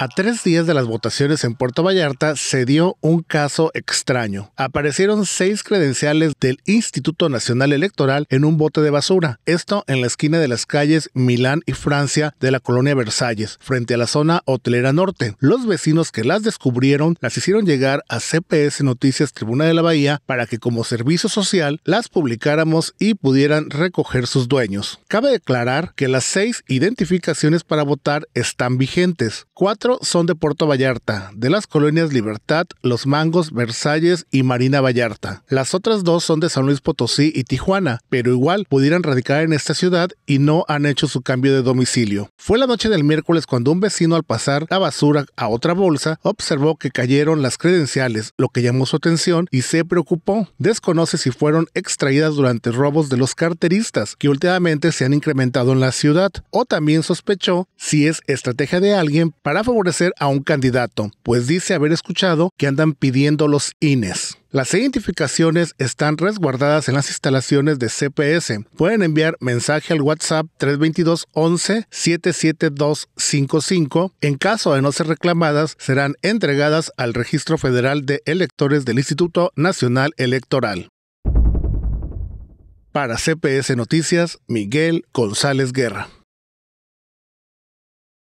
A tres días de las votaciones en Puerto Vallarta se dio un caso extraño. Aparecieron seis credenciales del Instituto Nacional Electoral en un bote de basura, esto en la esquina de las calles Milán y Francia de la colonia Versalles, frente a la zona hotelera norte. Los vecinos que las descubrieron las hicieron llegar a CPS Noticias Tribuna de la Bahía para que como servicio social las publicáramos y pudieran recoger sus dueños. Cabe declarar que las seis identificaciones para votar están vigentes. Cuatro son de Puerto Vallarta, de las colonias Libertad, Los Mangos, Versalles y Marina Vallarta. Las otras dos son de San Luis Potosí y Tijuana, pero igual pudieran radicar en esta ciudad y no han hecho su cambio de domicilio. Fue la noche del miércoles cuando un vecino al pasar la basura a otra bolsa observó que cayeron las credenciales, lo que llamó su atención y se preocupó. Desconoce si fueron extraídas durante robos de los carteristas, que últimamente se han incrementado en la ciudad, o también sospechó si es estrategia de alguien para favorecer a un candidato, pues dice haber escuchado que andan pidiendo los INES. Las identificaciones están resguardadas en las instalaciones de CPS. Pueden enviar mensaje al WhatsApp 322 11 77255. En caso de no ser reclamadas, serán entregadas al Registro Federal de Electores del Instituto Nacional Electoral. Para CPS Noticias, Miguel González Guerra.